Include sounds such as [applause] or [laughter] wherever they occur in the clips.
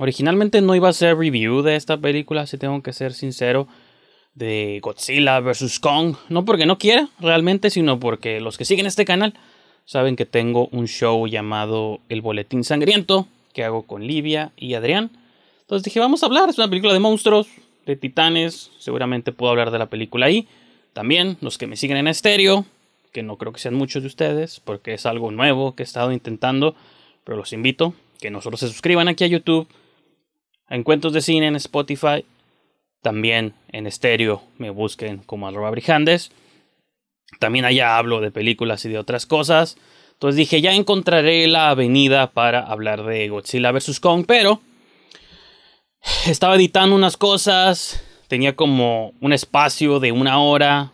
Originalmente no iba a ser review de esta película, si tengo que ser sincero, de Godzilla vs. Kong. No porque no quiera realmente, sino porque los que siguen este canal saben que tengo un show llamado El Boletín Sangriento, que hago con Livia y Adrián. Entonces dije, vamos a hablar, es una película de monstruos, de titanes, seguramente puedo hablar de la película ahí. También los que me siguen en estéreo, que no creo que sean muchos de ustedes, porque es algo nuevo que he estado intentando, pero los invito que nosotros se suscriban aquí a YouTube Encuentros de cine en Spotify. También en estéreo me busquen como arroba brijandes. También allá hablo de películas y de otras cosas. Entonces dije, ya encontraré la avenida para hablar de Godzilla vs. Kong, pero estaba editando unas cosas, tenía como un espacio de una hora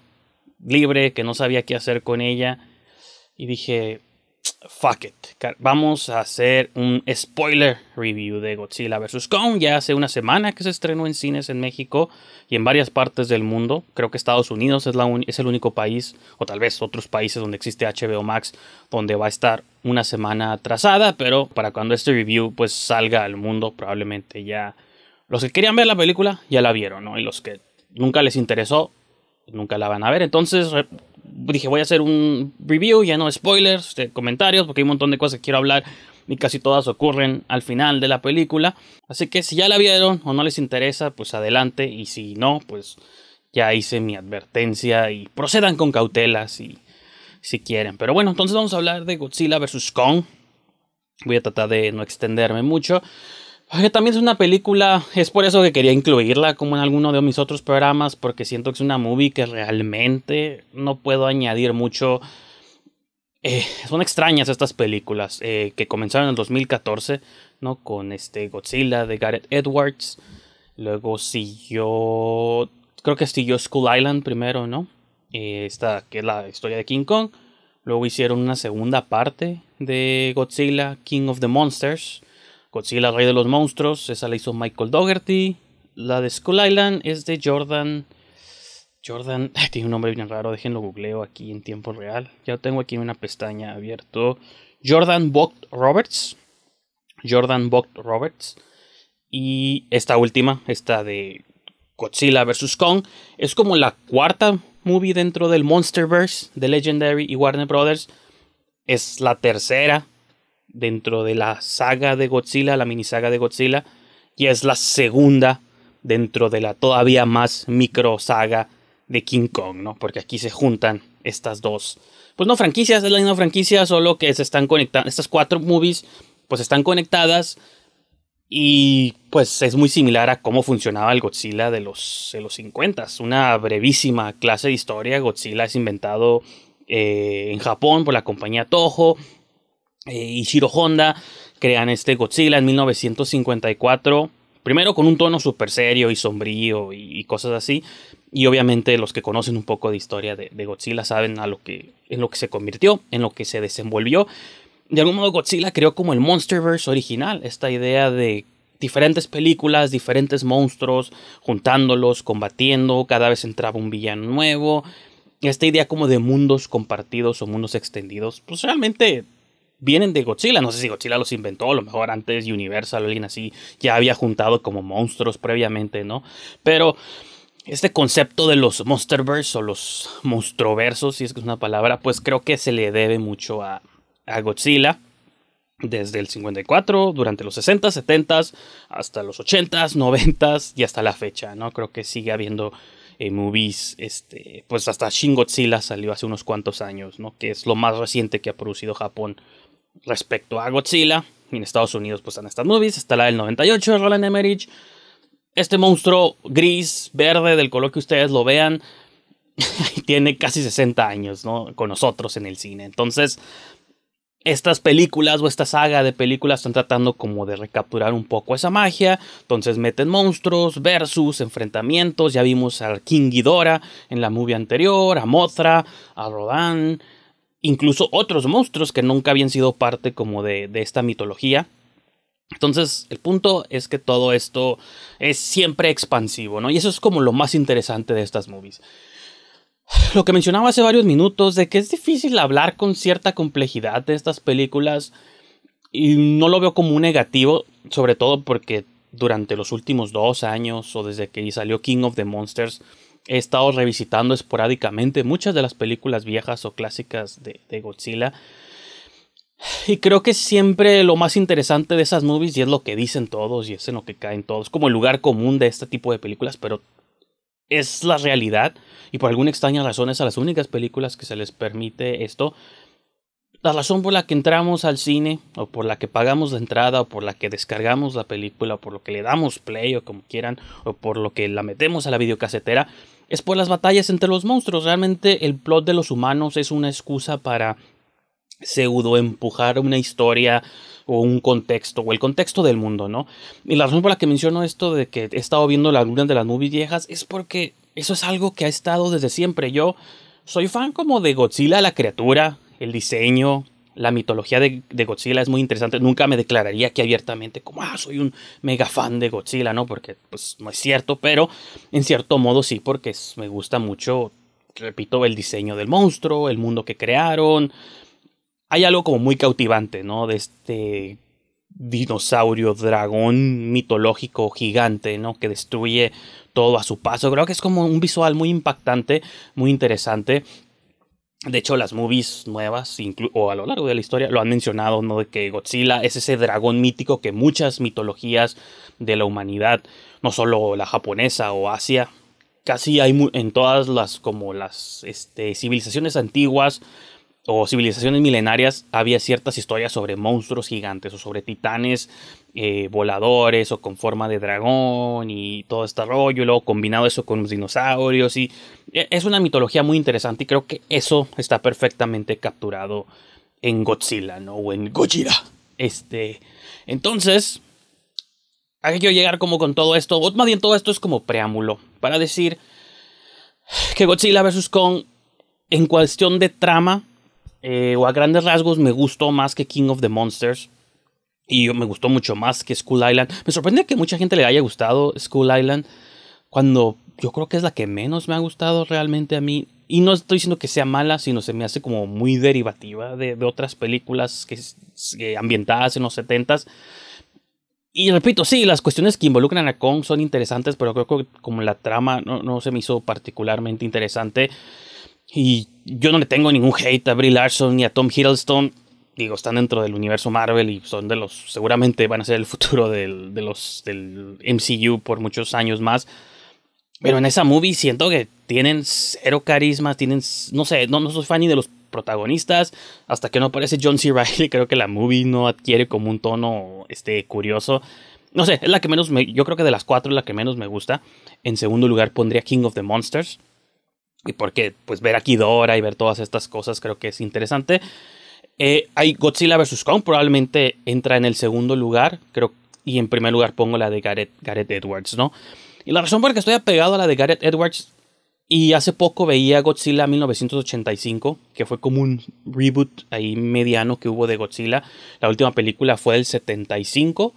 libre que no sabía qué hacer con ella. Y dije, fuck it. Vamos a hacer un spoiler review de Godzilla vs. Kong. Ya hace una semana que se estrenó en cines en México y en varias partes del mundo. Creo que Estados Unidos es, el único país, o tal vez otros países donde existe HBO Max, donde va a estar una semana atrasada. Pero para cuando este review pues salga al mundo, probablemente ya... Los que querían ver la película ya la vieron, ¿no? Y los que nunca les interesó, nunca la van a ver. Entonces, dije, voy a hacer un review, ya no spoilers, comentarios, porque hay un montón de cosas que quiero hablar y casi todas ocurren al final de la película. Así que si ya la vieron o no les interesa, pues adelante. Y si no, pues ya hice mi advertencia y procedan con cautela si, si quieren. Pero bueno, entonces vamos a hablar de Godzilla vs. Kong. Voy a tratar de no extenderme mucho también es una película, es por eso que quería incluirla como en alguno de mis otros programas, porque siento que es una movie que realmente no puedo añadir mucho. Eh, son extrañas estas películas eh, que comenzaron en el 2014, ¿no? Con este Godzilla de Gareth Edwards. Luego siguió, creo que siguió School Island primero, ¿no? Eh, esta que es la historia de King Kong. Luego hicieron una segunda parte de Godzilla, King of the Monsters Godzilla, Rey de los Monstruos, esa la hizo Michael Dougherty. La de Skull Island es de Jordan. Jordan, [laughs] tiene un nombre bien raro, déjenlo googleo aquí en tiempo real. Ya tengo aquí una pestaña abierto. Jordan Vogt Roberts. Jordan Vogt Roberts. Y esta última, esta de Godzilla vs. Kong, es como la cuarta movie dentro del Monsterverse de Legendary y Warner Brothers. Es la tercera dentro de la saga de Godzilla, la mini saga de Godzilla, y es la segunda dentro de la todavía más micro saga de King Kong, ¿no? Porque aquí se juntan estas dos, pues no franquicias, es la misma franquicia, solo que se están conectando, estas cuatro movies, pues están conectadas y pues es muy similar a cómo funcionaba el Godzilla de los, de los 50. Una brevísima clase de historia, Godzilla es inventado eh, en Japón por la compañía Toho, eh, Shiro Honda crean este Godzilla en 1954. Primero con un tono súper serio y sombrío y, cosas así. Y obviamente los que conocen un poco de historia de, de, Godzilla saben a lo que, en lo que se convirtió, en lo que se desenvolvió. De algún modo Godzilla creó como el Monsterverse original, esta idea de diferentes películas, diferentes monstruos, juntándolos, combatiendo, cada vez entraba un villano nuevo. Esta idea como de mundos compartidos o mundos extendidos, pues realmente vienen de Godzilla. No sé si Godzilla los inventó, a lo mejor antes Universal o alguien así ya había juntado como monstruos previamente, ¿no? Pero este concepto de los Monsterverse o los Monstroversos, si es que es una palabra, pues creo que se le debe mucho a, a Godzilla. Desde el 54, durante los 60, 70, hasta los 80, 90 y hasta la fecha, ¿no? Creo que sigue habiendo eh, movies, este, pues hasta Shin Godzilla salió hace unos cuantos años, ¿no? Que es lo más reciente que ha producido Japón respecto a Godzilla. en Estados Unidos pues están estas movies. Está la del 98 de Roland Emmerich. Este monstruo gris, verde, del color que ustedes lo vean, [laughs] tiene casi 60 años, ¿no? Con nosotros en el cine. Entonces, estas películas o esta saga de películas están tratando como de recapturar un poco esa magia. Entonces meten monstruos, versus, enfrentamientos. Ya vimos al King Ghidorah en la movie anterior, a Mothra, a Rodan incluso otros monstruos que nunca habían sido parte como de, esta mitología. Entonces, el punto es que todo esto es siempre expansivo, ¿no? Y eso es como lo más interesante de estas movies. Lo que mencionaba hace varios minutos de que es difícil hablar con cierta complejidad de estas películas y no lo veo como un negativo, sobre todo porque durante los últimos dos años o desde que salió King of the Monsters, He estado revisitando esporádicamente muchas de las películas viejas o clásicas de, Godzilla. Y creo que siempre lo más interesante de esas movies, y es lo que dicen todos, y es en lo que caen todos, como el lugar común de este tipo de películas, pero es la realidad, y por alguna extraña razón es a las únicas películas que se les permite esto. La razón por la que entramos al cine, o por la que pagamos la entrada, o por la que descargamos la película, o por lo que le damos play, o como quieran, o por lo que la metemos a la videocasetera, es por las batallas entre los monstruos. Realmente el plot de los humanos es una excusa para pseudo empujar una historia o un contexto o el contexto del mundo, ¿no? Y la razón por la que menciono esto de que he estado viendo la luna de las movies viejas es porque eso es algo que ha estado desde siempre. Yo soy fan como de Godzilla, la criatura, el diseño, la mitología de, Godzilla es muy interesante. Nunca me declararía aquí abiertamente como, ah, soy un mega fan de Godzilla, ¿no? Porque pues no es cierto, pero en cierto modo sí, porque me gusta mucho, repito, el diseño del monstruo, el mundo que crearon. Hay algo como muy cautivante, ¿no? De este dinosaurio, dragón mitológico gigante, ¿no? Que destruye todo a su paso. Creo que es como un visual muy impactante, muy interesante. De hecho, las movies nuevas, o a lo largo de la historia, lo han mencionado, ¿no? De que Godzilla es ese dragón mítico que muchas mitologías de la humanidad, no solo la japonesa o Asia, casi hay en todas las, como las este, civilizaciones antiguas o civilizaciones milenarias había ciertas historias sobre monstruos gigantes o sobre titanes eh, voladores o con forma de dragón y todo este rollo, y luego combinado eso con los dinosaurios y e, es una mitología muy interesante y creo que eso está perfectamente capturado en Godzilla, ¿no? O en Gojira. Este, entonces, hay que quiero llegar como con todo esto? O más todo esto es como preámbulo para decir que Godzilla vs. Kong en cuestión de trama eh, o a grandes rasgos me gustó más que King of the Monsters. Y me gustó mucho más que School Island. Me sorprende que mucha gente le haya gustado School Island. Cuando yo creo que es la que menos me ha gustado realmente a mí. Y no estoy diciendo que sea mala, sino se me hace como muy derivativa de, otras películas que, ambientadas en los 70 Y repito, sí, las cuestiones que involucran a Kong son interesantes, pero creo que como la trama no, no se me hizo particularmente interesante. Y yo no le tengo ningún hate a Brie Larson ni a Tom Hiddleston. Digo, están dentro del universo Marvel y son de los. Seguramente van a ser el futuro del, de los, del MCU por muchos años más. Pero en esa movie siento que tienen cero carisma, tienen. No sé, no, no soy fan ni de los protagonistas. Hasta que no aparece John C. Riley, [laughs] creo que la movie no adquiere como un tono este, curioso. No sé, es la que menos me, yo creo que de las cuatro es la que menos me gusta. En segundo lugar pondría King of the Monsters y porque pues ver aquí Dora y ver todas estas cosas creo que es interesante. Eh, hay Godzilla vs. Kong, probablemente entra en el segundo lugar, creo, y en primer lugar pongo la de Gareth, Gareth Edwards, ¿no? Y la razón por la que estoy apegado a la de Gareth Edwards, y hace poco veía Godzilla 1985, que fue como un reboot ahí mediano que hubo de Godzilla, la última película fue el 75,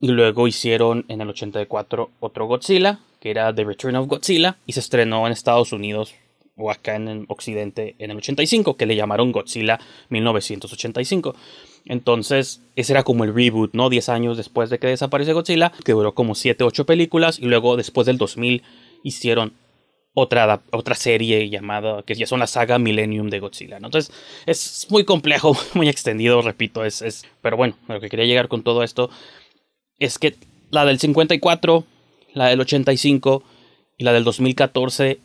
y luego hicieron en el 84 otro Godzilla, que era The Return of Godzilla, y se estrenó en Estados Unidos o acá en Occidente en el 85, que le llamaron Godzilla 1985. Entonces, ese era como el reboot, ¿no? 10 años después de que desaparece Godzilla, que duró como 7, 8 películas, y luego después del 2000 hicieron otra, otra serie llamada, que ya son la saga Millennium de Godzilla, Entonces, es muy complejo, [laughs] muy extendido, repito, es, es pero bueno, lo que quería llegar con todo esto es que la del 54 la del 85 y la del 2014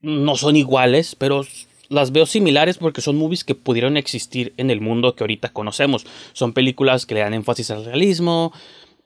no son iguales, pero las veo similares porque son movies que pudieron existir en el mundo que ahorita conocemos. Son películas que le dan énfasis al realismo,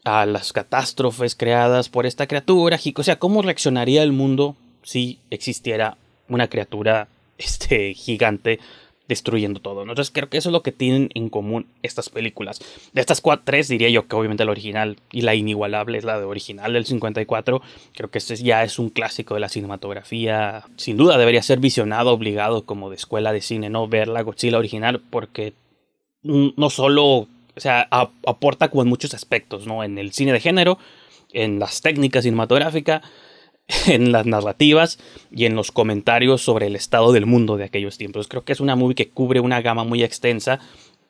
a las catástrofes creadas por esta criatura. O sea, ¿cómo reaccionaría el mundo si existiera una criatura este, gigante destruyendo todo. Entonces creo que eso es lo que tienen en común estas películas. De estas cuatro, tres diría yo que obviamente la original y la inigualable es la de original del 54. Creo que este ya es un clásico de la cinematografía. Sin duda debería ser visionado, obligado como de escuela de cine, no ver la Godzilla original porque no solo, o sea, aporta como en muchos aspectos, ¿no? En el cine de género, en las técnicas cinematográficas, [laughs] en las narrativas y en los comentarios sobre el estado del mundo de aquellos tiempos. Creo que es una movie que cubre una gama muy extensa,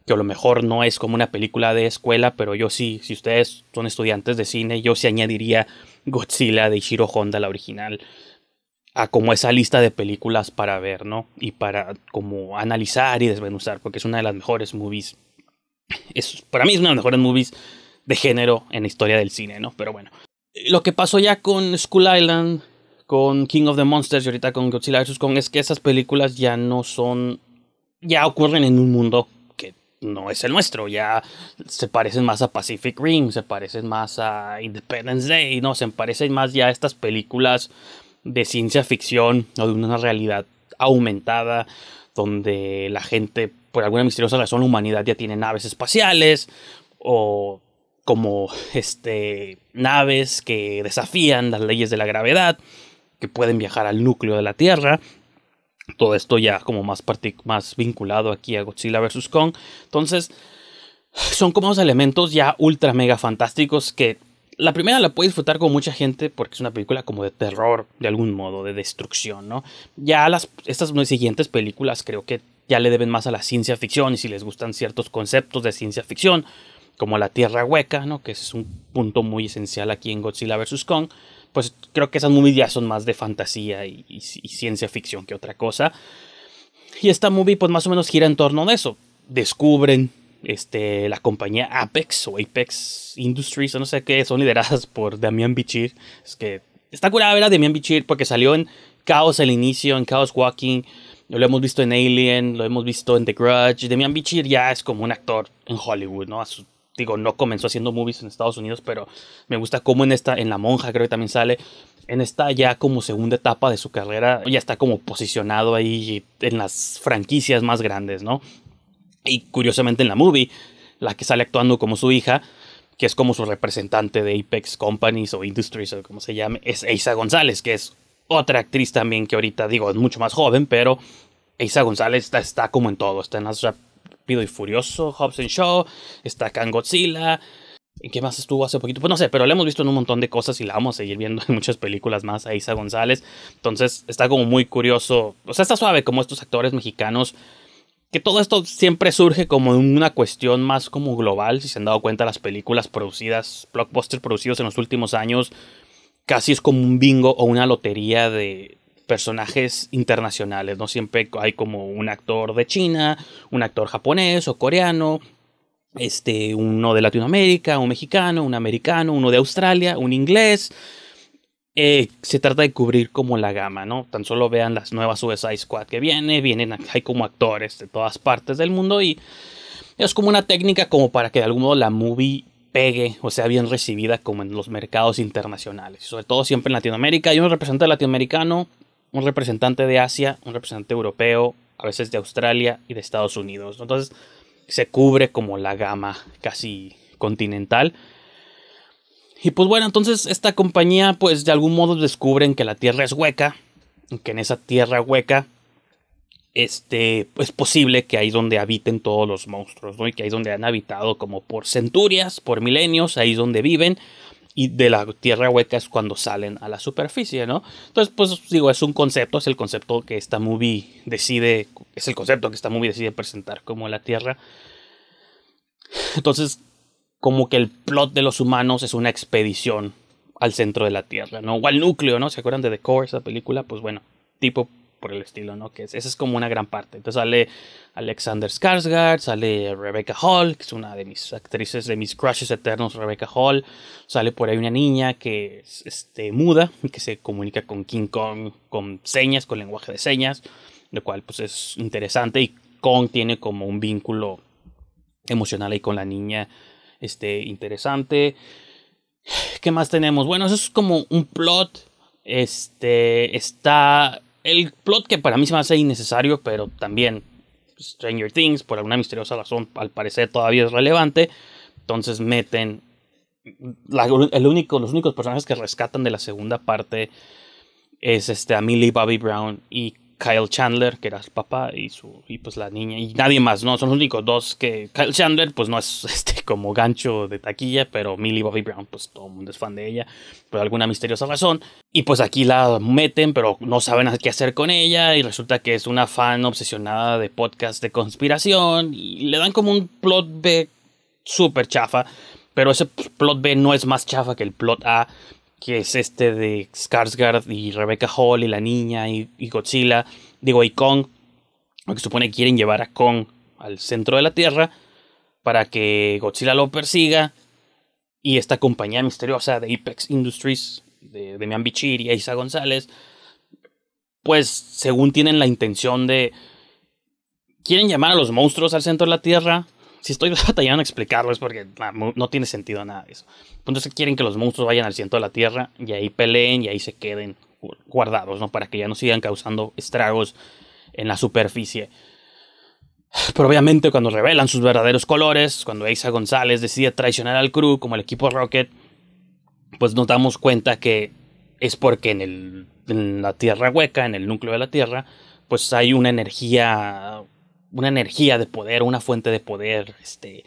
que a lo mejor no es como una película de escuela, pero yo sí, si ustedes son estudiantes de cine, yo sí añadiría Godzilla de Ishiro Honda, la original, a como esa lista de películas para ver, ¿no? Y para como analizar y desmenuzar, porque es una de las mejores movies. Es, para mí es una de las mejores movies de género en la historia del cine, ¿no? Pero bueno lo que pasó ya con Skull Island, con King of the Monsters y ahorita con Godzilla vs. Kong es que esas películas ya no son. ya ocurren en un mundo que no es el nuestro. Ya se parecen más a Pacific Rim, se parecen más a Independence Day, no, se parecen más ya a estas películas de ciencia ficción o de una realidad aumentada donde la gente, por alguna misteriosa razón, la humanidad ya tiene naves espaciales o como este, naves que desafían las leyes de la gravedad, que pueden viajar al núcleo de la Tierra. Todo esto ya como más, más vinculado aquí a Godzilla vs. Kong. Entonces, son como dos elementos ya ultra mega fantásticos que la primera la puede disfrutar con mucha gente porque es una película como de terror, de algún modo, de destrucción, ¿no? Ya las, estas siguientes películas creo que ya le deben más a la ciencia ficción y si les gustan ciertos conceptos de ciencia ficción, como la tierra hueca, ¿no? que es un punto muy esencial aquí en Godzilla vs. Kong, pues creo que esas movies ya son más de fantasía y, ciencia ficción que otra cosa. Y esta movie pues más o menos gira en torno a eso. Descubren este, la compañía Apex o Apex Industries, o no sé qué, son lideradas por Damian Bichir. Es que está curada ver a Damián Bichir porque salió en Chaos al inicio, en Chaos Walking, lo hemos visto en Alien, lo hemos visto en The Grudge. Damian Bichir ya es como un actor en Hollywood, ¿no? digo, no comenzó haciendo movies en Estados Unidos, pero me gusta cómo en esta, en La Monja creo que también sale, en esta ya como segunda etapa de su carrera, ya está como posicionado ahí en las franquicias más grandes, ¿no? Y curiosamente en la movie, la que sale actuando como su hija, que es como su representante de Apex Companies o Industries o como se llame, es Isa González, que es otra actriz también que ahorita digo es mucho más joven, pero Isa González está, está como en todo, está en las Rápido y Furioso, Hobbs Show, Shaw, está Kang Godzilla. ¿en qué más estuvo hace poquito? Pues no sé, pero la hemos visto en un montón de cosas y la vamos a seguir viendo en muchas películas más a Isa González. Entonces está como muy curioso. O sea, está suave como estos actores mexicanos. Que todo esto siempre surge como una cuestión más como global. Si se han dado cuenta, las películas producidas, blockbusters producidos en los últimos años, casi es como un bingo o una lotería de, personajes internacionales, ¿no? Siempre hay como un actor de China, un actor japonés o coreano, este, uno de Latinoamérica, un mexicano, un americano, uno de Australia, un inglés. Eh, se trata de cubrir como la gama, ¿no? Tan solo vean las nuevas USA Squad que viene, vienen, hay como actores de todas partes del mundo y es como una técnica como para que de algún modo la movie pegue o sea bien recibida como en los mercados internacionales. Sobre todo siempre en Latinoamérica. Hay un representante latinoamericano un representante de Asia, un representante europeo, a veces de Australia y de Estados Unidos. Entonces se cubre como la gama casi continental. Y pues bueno, entonces esta compañía pues de algún modo descubren que la Tierra es hueca, que en esa Tierra hueca este, es posible que ahí es donde habiten todos los monstruos, Y que ahí es donde han habitado como por centurias, por milenios, ahí es donde viven y de la tierra hueca es cuando salen a la superficie, ¿no? Entonces, pues digo, es un concepto, es el concepto que esta movie decide, es el concepto que esta movie decide presentar como la tierra. Entonces, como que el plot de los humanos es una expedición al centro de la tierra, ¿no? O al núcleo, ¿no? ¿Se acuerdan de The Core, esa película? Pues bueno, tipo por el estilo, ¿no? Que esa es como una gran parte. Entonces sale Alexander Skarsgård, sale Rebecca Hall, que es una de mis actrices, de mis crushes eternos, Rebecca Hall. Sale por ahí una niña que es este, muda, que se comunica con King Kong con señas, con lenguaje de señas, lo cual pues es interesante y Kong tiene como un vínculo emocional ahí con la niña este, interesante. ¿Qué más tenemos? Bueno, eso es como un plot. Este está el plot que para mí se me hace innecesario, pero también pues, Stranger Things, por alguna misteriosa razón, al parecer todavía es relevante. Entonces meten el único, los únicos personajes que rescatan de la segunda parte es este, a Millie Bobby Brown y Kyle Chandler, que era su papá, y su pues la niña, y nadie más, ¿no? Son los únicos dos que. Kyle Chandler, pues no es [laughs] este como gancho de taquilla, pero Millie Bobby Brown, pues todo el mundo es fan de ella, por alguna misteriosa razón. Y pues aquí la meten, pero no saben qué hacer con ella, y resulta que es una fan obsesionada de podcasts de conspiración, y le dan como un plot B súper chafa, pero ese plot B no es más chafa que el plot A que es este de Skarsgård y Rebecca Hall y la niña y, Godzilla, digo, y Kong, que supone que quieren llevar a Kong al centro de la Tierra para que Godzilla lo persiga y esta compañía misteriosa de Apex Industries, de Demian Bichir y Isa González, pues según tienen la intención de... Quieren llamar a los monstruos al centro de la Tierra si estoy [laughs] batallando a explicarlo es porque no, tiene sentido nada de eso. Entonces quieren que los monstruos vayan al centro de la Tierra y ahí peleen y ahí se queden guardados, ¿no? Para que ya no sigan causando estragos en la superficie. Pero obviamente cuando revelan sus verdaderos colores, cuando Isa González decide traicionar al crew como el equipo Rocket, pues nos damos cuenta que es porque en, en la Tierra hueca, en el núcleo de la Tierra, pues hay una energía una energía de poder, una fuente de poder, este,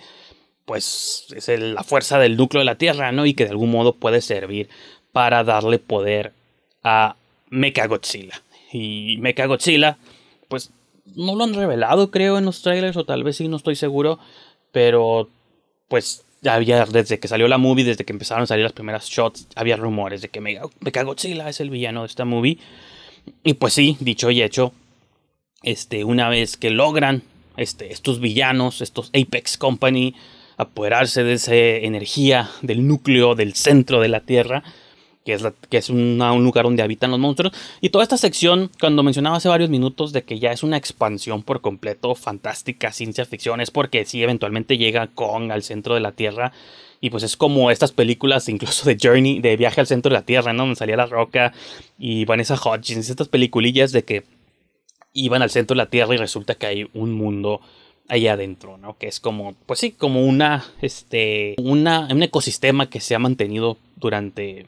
pues es la fuerza del núcleo de la Tierra, ¿no? Y que de algún modo puede servir para darle poder a Mechagodzilla. Y Mechagodzilla, pues no lo han revelado, creo, en los trailers, o tal vez sí, no estoy seguro, pero pues había, desde que salió la movie, desde que empezaron a salir las primeras shots, había rumores de que Mechagodzilla es el villano de esta movie. Y pues sí, dicho y hecho, este, una vez que logran este, estos villanos, estos Apex Company, apoderarse de esa energía del núcleo, del centro de la Tierra, que es, la, que es un lugar donde habitan los monstruos. Y toda esta sección, cuando mencionaba hace varios minutos de que ya es una expansión por completo, fantástica, ciencia ficción, es porque si eventualmente llega Kong al centro de la Tierra. Y pues es como estas películas, incluso de Journey, de viaje al centro de la Tierra, ¿no? Donde salía la roca y Vanessa Hodgins, estas peliculillas de que iban al centro de la Tierra y resulta que hay un mundo allá adentro, ¿no? Que es como, pues sí, como una, este, una, un ecosistema que se ha mantenido durante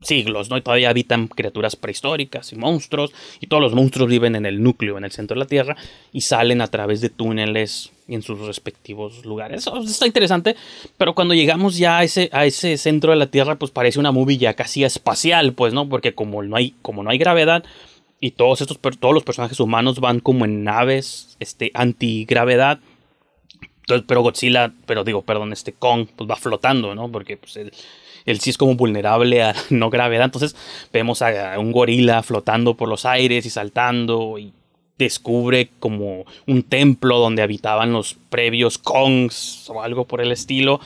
siglos, ¿no? Y todavía habitan criaturas prehistóricas y monstruos, y todos los monstruos viven en el núcleo, en el centro de la Tierra, y salen a través de túneles en sus respectivos lugares. Eso está interesante, pero cuando llegamos ya a ese, a ese centro de la Tierra, pues parece una movie ya casi espacial, pues, ¿no? Porque como no hay, como no hay gravedad, y todos estos todos los personajes humanos van como en naves este antigravedad pero Godzilla pero digo perdón este Kong pues va flotando no porque pues él, sí es como vulnerable a [laughs] no gravedad entonces vemos a, un gorila flotando por los aires y saltando y descubre como un templo donde habitaban los previos Kongs o algo por el estilo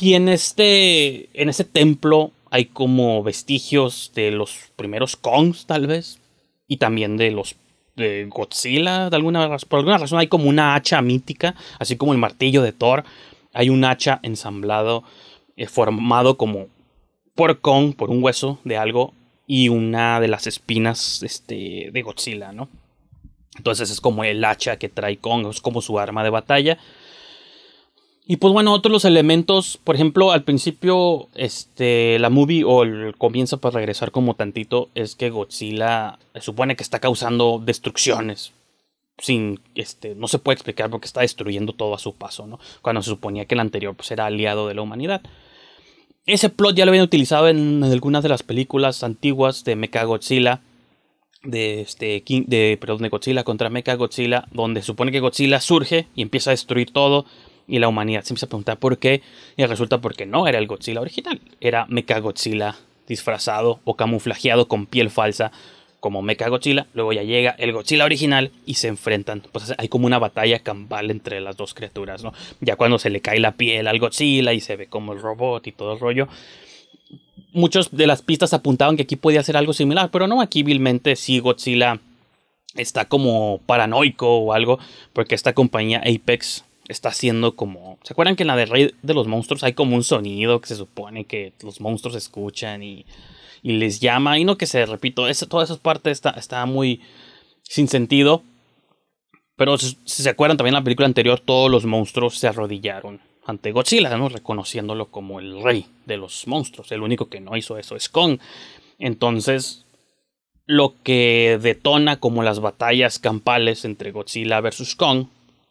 y en este en ese templo hay como vestigios de los primeros Kongs, tal vez, y también de los de Godzilla, de alguna, por alguna razón hay como una hacha mítica, así como el martillo de Thor. Hay un hacha ensamblado, eh, formado como por Kong, por un hueso de algo, y una de las espinas este, de Godzilla, ¿no? Entonces es como el hacha que trae Kong, es como su arma de batalla. Y pues bueno, otros los elementos, por ejemplo, al principio, este, la movie o el comienzo para regresar como tantito, es que Godzilla se supone que está causando destrucciones. Sin, este, no se puede explicar porque está destruyendo todo a su paso, ¿no? Cuando se suponía que el anterior pues, era aliado de la humanidad. Ese plot ya lo habían utilizado en, algunas de las películas antiguas de Mecha Godzilla. De, este, de, perdón, de Godzilla contra Mecha Godzilla, donde supone que Godzilla surge y empieza a destruir todo y la humanidad se empieza a preguntar por qué. Y resulta porque no era el Godzilla original. Era Godzilla disfrazado o camuflajeado con piel falsa como Godzilla Luego ya llega el Godzilla original y se enfrentan. Pues hay como una batalla campal entre las dos criaturas, ¿no? Ya cuando se le cae la piel al Godzilla y se ve como el robot y todo el rollo. muchos de las pistas apuntaban que aquí podía ser algo similar, pero no, aquí vilmente sí Godzilla está como paranoico o algo, porque esta compañía Apex está haciendo como... ¿Se acuerdan que en la de Rey de los Monstruos hay como un sonido que se supone que los monstruos escuchan y, les llama? Y no que se, repito, toda esa parte está, está muy sin sentido. Pero si, se acuerdan también en la película anterior, todos los monstruos se arrodillaron ante Godzilla, ¿no? reconociéndolo como el rey de los monstruos. El único que no hizo eso es Kong. Entonces, lo que detona como las batallas campales entre Godzilla versus Kong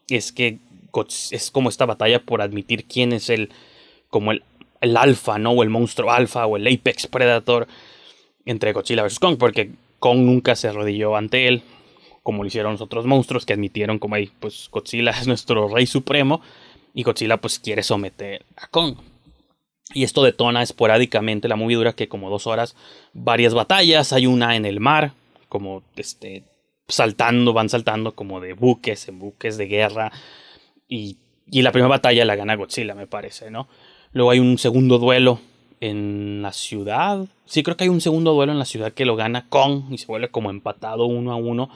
es que es como esta batalla por admitir quién es el, como el, el alfa, ¿no? O el monstruo alfa o el apex predator entre Godzilla versus Kong, porque Kong nunca se arrodilló ante él, como lo hicieron los otros monstruos que admitieron como ahí, pues Godzilla [laughs] es nuestro rey supremo y Godzilla pues quiere someter a Kong. Y esto detona esporádicamente la movidura que como dos horas, varias batallas, hay una en el mar, como este, saltando, van saltando como de buques en buques de guerra, y, y la primera batalla la gana Godzilla, me parece, ¿no? Luego hay un segundo duelo en la ciudad. Sí, creo que hay un segundo duelo en la ciudad que lo gana Kong y se vuelve como empatado uno a uno.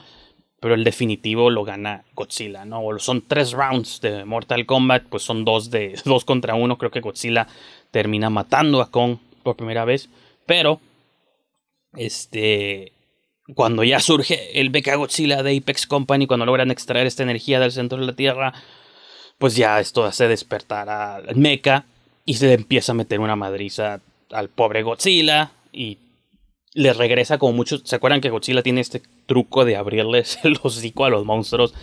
Pero el definitivo lo gana Godzilla, ¿no? O son tres rounds de Mortal Kombat, pues son dos de [laughs] dos contra uno. Creo que Godzilla termina matando a Kong por primera vez. Pero, este. Cuando ya surge el Beca Godzilla de Apex Company, cuando logran extraer esta energía del centro de la Tierra, pues ya esto hace despertar al mecha y se le empieza a meter una madriza al pobre Godzilla y le regresa como mucho. ¿Se acuerdan que Godzilla tiene este truco de abrirles [laughs] el hocico a los monstruos?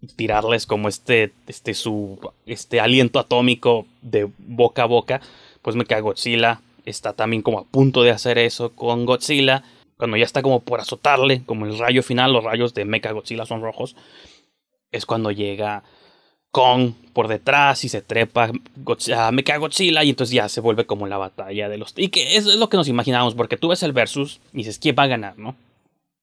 Y tirarles como este, este, su, este aliento atómico de boca a boca. Pues me Godzilla está también como a punto de hacer eso con Godzilla. Cuando ya está como por azotarle, como el rayo final, los rayos de Mecha Godzilla son rojos. Es cuando llega Kong por detrás y se trepa, ah, me cae Godzilla y entonces ya se vuelve como la batalla de los... Y que es lo que nos imaginábamos, porque tú ves el versus y dices, ¿quién va a ganar, no?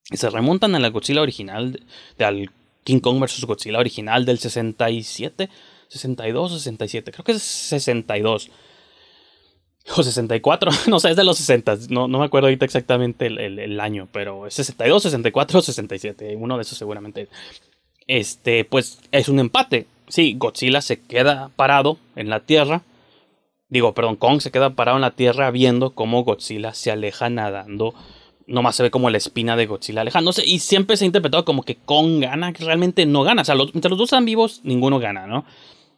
Y se remontan a la Godzilla original, de, al King Kong vs. Godzilla original del 67, 62 67, creo que es 62. O 64, [laughs] no sé, es de los 60, no, no me acuerdo ahorita exactamente el, año, pero es 62, 64 67, uno de esos seguramente. Este, pues es un empate, sí, Godzilla se queda parado en la Tierra. Digo, perdón, Kong se queda parado en la Tierra viendo cómo Godzilla se aleja nadando. Nomás se ve como la espina de Godzilla alejándose. Y siempre se ha interpretado como que Kong gana, que realmente no gana. O sea, los, mientras los dos están vivos, ninguno gana, ¿no?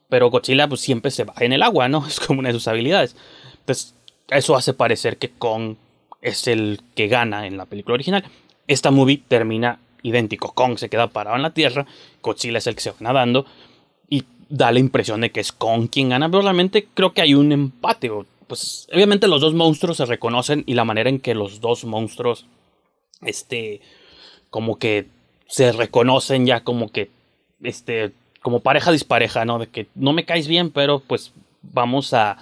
Pero Godzilla pues siempre se va en el agua, ¿no? [laughs] Es como una de sus habilidades. Entonces, eso hace parecer que Kong es el que gana en la película original. Esta movie termina idéntico. Kong se queda parado en la Tierra, Godzilla es el que se va nadando da la impresión de que es con quien gana, pero realmente creo que hay un empate. Pues obviamente los dos monstruos se reconocen y la manera en que los dos monstruos, este, como que se reconocen ya como que, este, como pareja dispareja, ¿no? De que no me caes bien, pero pues vamos a,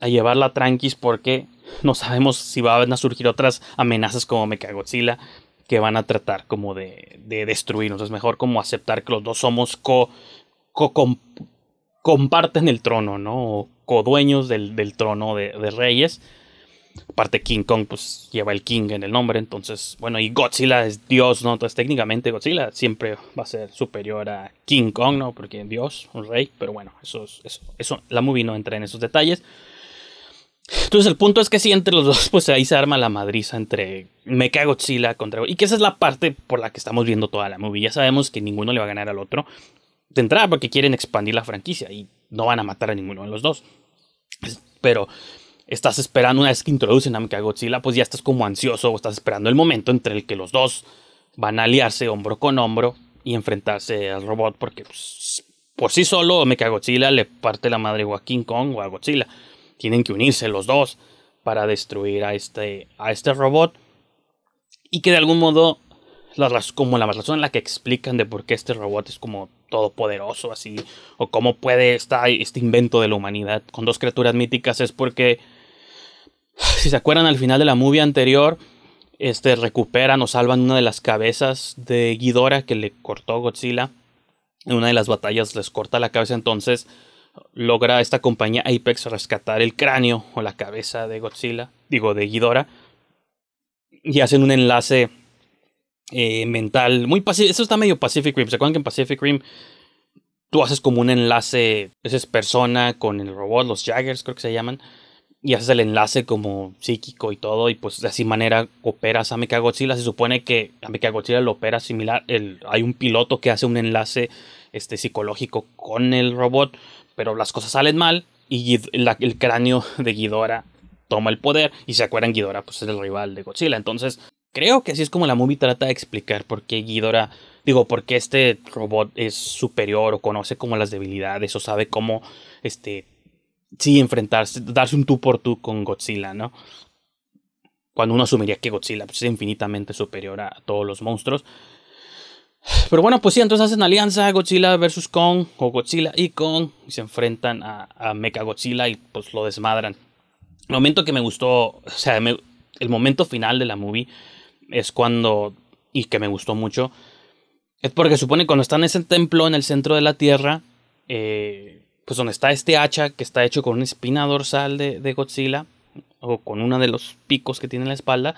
a llevarla tranquis porque no sabemos si van a surgir otras amenazas como Mechagodzilla que van a tratar como de, de destruirnos. Es mejor como aceptar que los dos somos co comparten el trono, ¿no? O codueños del, del trono de, reyes. Aparte, King Kong, pues lleva el King en el nombre, entonces, bueno, y Godzilla es Dios, ¿no? Entonces, técnicamente Godzilla siempre va a ser superior a King Kong, ¿no? Porque es Dios, un rey, pero bueno, eso, es, eso, eso, la movie no entra en esos detalles. Entonces el punto es que si entre los dos, pues ahí se arma la madriza entre Mecha Godzilla contra... Y que esa es la parte por la que estamos viendo toda la movie. Ya sabemos que ninguno le va a ganar al otro de entrada porque quieren expandir la franquicia y no van a matar a ninguno de los dos. Pero estás esperando, una vez que introducen a Godzilla, pues ya estás como ansioso o estás esperando el momento entre el que los dos van a aliarse hombro con hombro y enfrentarse al robot porque pues, por sí solo Mechagodzilla le parte la madre a King Kong o a Godzilla. Tienen que unirse los dos para destruir a este, a este robot y que de algún modo, las como la razón en la que explican de por qué este robot es como poderoso así, o cómo puede estar este invento de la humanidad con dos criaturas míticas, es porque, si se acuerdan al final de la movie anterior, este, recuperan o salvan una de las cabezas de Ghidorah que le cortó Godzilla. En una de las batallas les corta la cabeza, entonces logra esta compañía Apex rescatar el cráneo o la cabeza de Godzilla, digo de Ghidorah, y hacen un enlace eh, mental. Muy Eso está medio Pacific Rim. ¿Se acuerdan que en Pacific Rim tú haces como un enlace, esa es persona con el robot, los Jaggers creo que se llaman, y haces el enlace como psíquico y todo, y pues de así manera operas a Godzilla. Se supone que a Godzilla lo opera similar, el, hay un piloto que hace un enlace este, psicológico con el robot, pero las cosas salen mal y el cráneo de Ghidorah toma el poder y se acuerdan Ghidorah pues es el rival de Godzilla, entonces creo que así es como la movie trata de explicar por qué Ghidorah, digo, por qué este robot es superior o conoce como las debilidades o sabe cómo, este, sí, enfrentarse, darse un tú por tú con Godzilla, ¿no? Cuando uno asumiría que Godzilla pues, es infinitamente superior a todos los monstruos. Pero bueno, pues sí, entonces hacen alianza Godzilla versus Kong o Godzilla y Kong y se enfrentan a, a Godzilla y pues lo desmadran. El momento que me gustó, o sea, el momento final de la movie es cuando, y que me gustó mucho, es porque supone que cuando está en ese templo en el centro de la tierra, eh, pues donde está este hacha que está hecho con una espina dorsal de, Godzilla, o con uno de los picos que tiene en la espalda,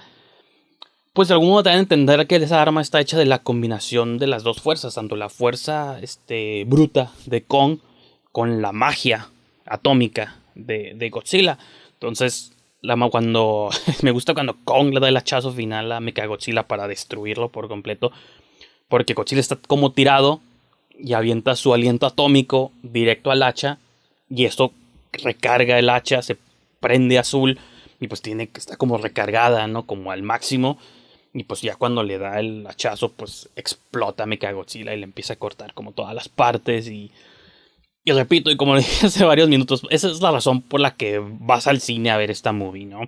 pues de algún modo deben entender que esa arma está hecha de la combinación de las dos fuerzas, tanto la fuerza este, bruta de Kong con la magia atómica de, de Godzilla. Entonces, cuando, [laughs] me gusta cuando Kong le da el hachazo final a Mechagodzilla para destruirlo por completo. Porque Godzilla está como tirado y avienta su aliento atómico directo al hacha. Y esto recarga el hacha, se prende azul y pues tiene que está como recargada, ¿no? Como al máximo. Y pues ya cuando le da el hachazo, pues explota Mechagodzilla y le empieza a cortar como todas las partes y y repito, y como [laughs] dije hace varios minutos, esa es la razón por la que vas al cine a ver esta movie, ¿no?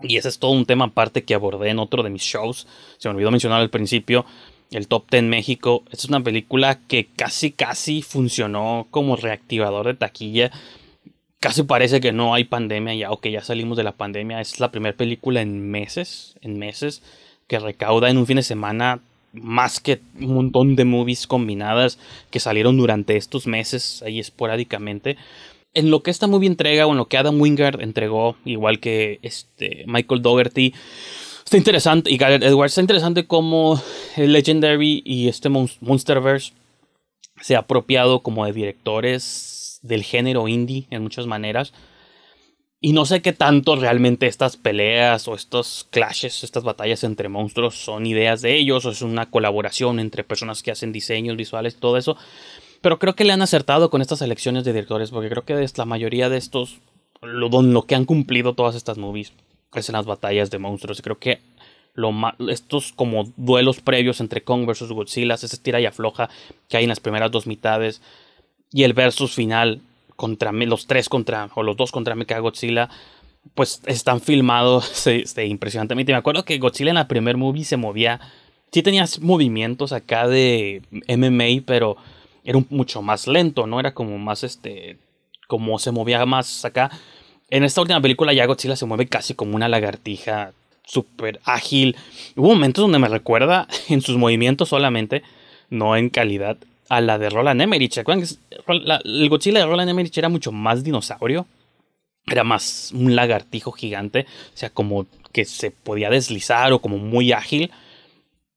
Y ese es todo un tema aparte que abordé en otro de mis shows. Se me olvidó mencionar al principio el Top Ten México. Esta es una película que casi, casi funcionó como reactivador de taquilla. Casi parece que no hay pandemia ya, o que ya salimos de la pandemia. Es la primera película en meses, en meses, que recauda en un fin de semana más que un montón de movies combinadas que salieron durante estos meses ahí esporádicamente. En lo que esta movie entrega o en lo que Adam Wingard entregó, igual que este Michael Dougherty, está interesante y Gareth Edwards, está interesante como Legendary y este Monsterverse se ha apropiado como de directores del género indie en muchas maneras y no sé qué tanto realmente estas peleas o estos clashes, estas batallas entre monstruos son ideas de ellos o es una colaboración entre personas que hacen diseños visuales, todo eso. Pero creo que le han acertado con estas elecciones de directores porque creo que es la mayoría de estos, lo, lo que han cumplido todas estas movies es pues, en las batallas de monstruos. creo que lo estos como duelos previos entre Kong versus Godzilla, ese tira y afloja que hay en las primeras dos mitades y el versus final contra los tres contra, o los dos contra Godzilla. pues están filmados este, [laughs] impresionantemente. Me acuerdo que Godzilla en la primer movie se movía, sí tenías movimientos acá de MMA, pero era mucho más lento, ¿no? Era como más, este, como se movía más acá. En esta última película ya Godzilla se mueve casi como una lagartija súper ágil. Hubo momentos donde me recuerda [laughs] en sus movimientos solamente, no en calidad, a la de Roland Emmerich. el Godzilla de Roland Emmerich era mucho más dinosaurio. Era más un lagartijo gigante. O sea, como que se podía deslizar o como muy ágil.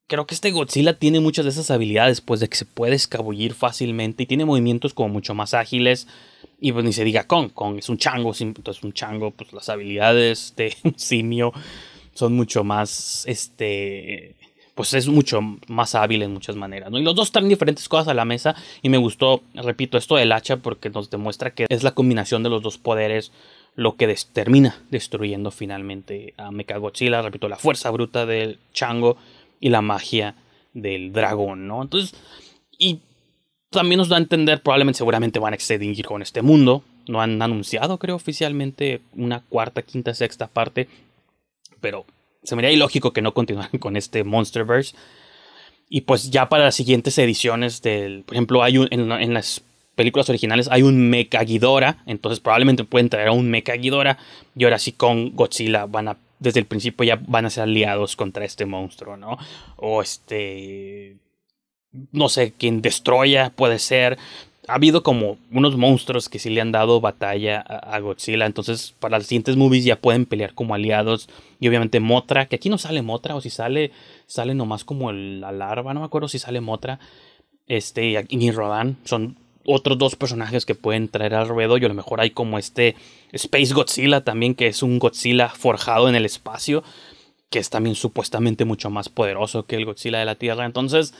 Creo que este Godzilla tiene muchas de esas habilidades, pues de que se puede escabullir fácilmente y tiene movimientos como mucho más ágiles. Y pues ni se diga Kong, Kong es un chango, entonces pues, un chango, pues las habilidades de [laughs] simio son mucho más este pues es mucho más hábil en muchas maneras. ¿no? Y los dos traen diferentes cosas a la mesa y me gustó, repito, esto del hacha porque nos demuestra que es la combinación de los dos poderes lo que determina termina destruyendo finalmente a Mechagodzilla, repito, la fuerza bruta del chango y la magia del dragón, ¿no? Entonces, y también nos da a entender, probablemente, seguramente van a extinguir con este mundo, no han anunciado, creo, oficialmente una cuarta, quinta, sexta parte, pero se me haría ilógico que no continuaran [laughs] con este Monsterverse. Y pues ya para las siguientes ediciones del, por ejemplo, hay un, en, las películas originales hay un Mecha entonces probablemente pueden traer a un Mecha y ahora sí con Godzilla van a desde el principio ya van a ser aliados contra este monstruo, ¿no? O este no sé quién destroya puede ser, ha habido como unos monstruos que sí le han dado batalla a, Godzilla. Entonces, para los siguientes movies ya pueden pelear como aliados. Y obviamente Motra, que aquí no sale Motra, o si sale, sale nomás como la larva, no me acuerdo si sale Motra. Este, y ni Rodan, son otros dos personajes que pueden traer al ruedo. Y a lo mejor hay como este Space Godzilla también, que es un Godzilla forjado en el espacio, que es también supuestamente mucho más poderoso que el Godzilla de la Tierra. Entonces,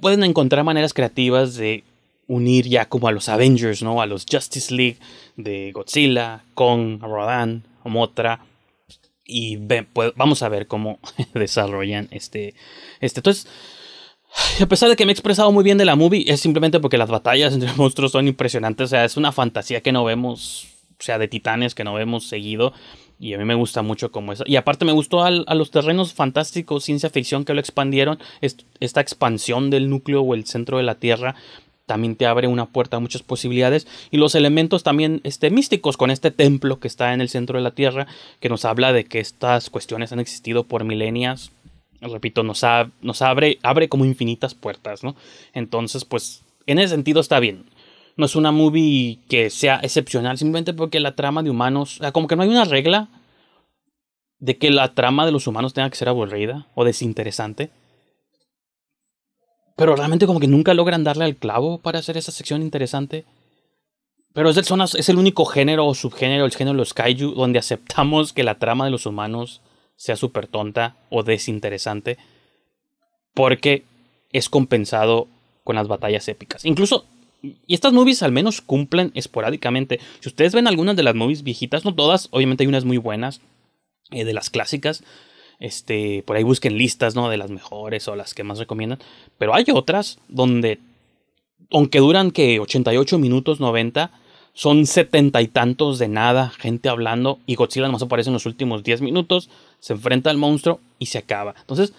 pueden encontrar maneras creativas de unir ya como a los Avengers, ¿no? A los Justice League de Godzilla, Kong, Rodan, Mothra. Y pues, vamos a ver cómo [laughs] desarrollan este, este. Entonces, a pesar de que me he expresado muy bien de la movie, es simplemente porque las batallas entre [laughs] monstruos son impresionantes. O sea, es una fantasía que no vemos, o sea, de titanes que no vemos seguido. Y a mí me gusta mucho como eso. Y aparte me gustó a los terrenos fantásticos, ciencia ficción que lo expandieron. esta expansión del núcleo o el centro de la Tierra también te abre una puerta a muchas posibilidades. Y los elementos también este, místicos con este templo que está en el centro de la Tierra, que nos habla de que estas cuestiones han existido por milenias. Repito, nos, nos abre, abre como infinitas puertas, ¿no? Entonces, pues, en ese sentido está bien no es una movie que sea excepcional, simplemente porque la trama de humanos, como que no hay una regla de que la trama de los humanos tenga que ser aburrida o desinteresante. Pero realmente como que nunca logran darle al clavo para hacer esa sección interesante. Pero es, el, es el único género o subgénero, el género de los kaiju, donde aceptamos que la trama de los humanos sea súper tonta o desinteresante. Porque es compensado con las batallas épicas. Incluso y estas movies al menos cumplen esporádicamente. Si ustedes ven algunas de las movies viejitas, no todas, obviamente hay unas muy buenas, eh, de las clásicas. Este, por ahí busquen listas, ¿no? De las mejores o las que más recomiendan. Pero hay otras donde, aunque duran que 88 minutos, 90, son setenta y tantos de nada, gente hablando, y Godzilla nomás aparece en los últimos 10 minutos, se enfrenta al monstruo y se acaba. Entonces,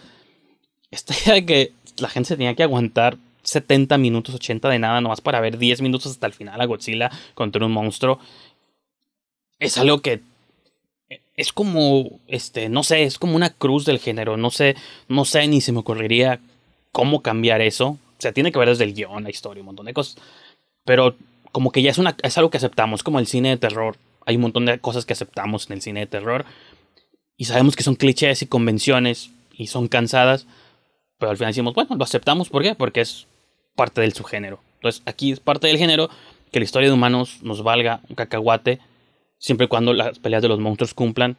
esta idea de que la gente se tenía que aguantar 70 minutos, 80 de nada, nomás para ver 10 minutos hasta el final a Godzilla contra un monstruo. Es algo que eh, es como, este, no sé, es como una cruz del género. No sé, no sé ni se me ocurriría cómo cambiar eso. O sea, tiene que ver desde el guión, la historia, un montón de cosas. Pero como que ya es, una, es algo que aceptamos, como el cine de terror. Hay un montón de cosas que aceptamos en el cine de terror. Y sabemos que son clichés y convenciones y son cansadas. Pero al final decimos, bueno, lo aceptamos. ¿Por qué? Porque es parte del subgénero. Entonces, aquí es parte del género que la historia de humanos nos valga un cacahuate, siempre y cuando las peleas de los monstruos cumplan.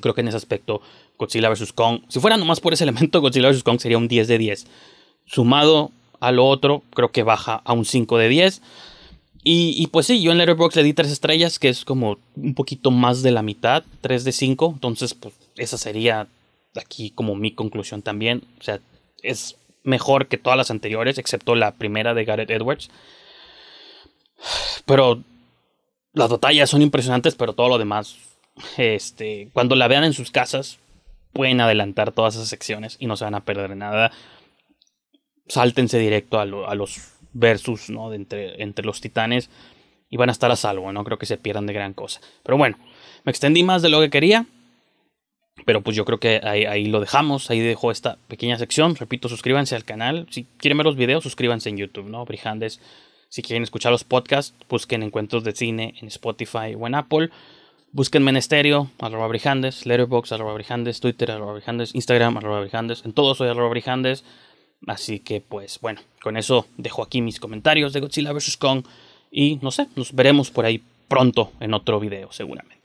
Creo que en ese aspecto, Godzilla vs. Kong, si fuera nomás por ese elemento, [laughs] Godzilla vs. Kong sería un 10 de 10. Sumado a lo otro, creo que baja a un 5 de 10. Y, y, pues sí, yo en Letterboxd le di 3 estrellas, que es como un poquito más de la mitad, 3 de 5. Entonces, pues esa sería aquí como mi conclusión también. O sea, es mejor que todas las anteriores, excepto la primera de Gareth Edwards. Pero las batallas son impresionantes, pero todo lo demás, este, cuando la vean en sus casas, pueden adelantar todas esas secciones y no se van a perder nada. Sáltense directo a, los versus, ¿no? De entre, entre los titanes y van a estar a salvo, no creo que se pierdan de gran cosa. Pero bueno, me extendí más de lo que quería pero pues yo creo que ahí, ahí, lo dejamos, ahí dejo esta pequeña sección. Repito, suscríbanse al canal. Si quieren ver los videos, suscríbanse en YouTube, ¿no? Brijandes. Si quieren escuchar los podcasts, busquen Encuentros de Cine en Spotify o en Apple. Busquen Menesterio, arroba Brijandes, Letterboxd, arroba Brijandes, Twitter, arroba Brijandes, Instagram, arroba Brijandes. En todo soy arroba Brijandes. Así que pues bueno, con eso dejo aquí mis comentarios de Godzilla vs. Kong. Y no sé, nos veremos por ahí pronto en otro video seguramente.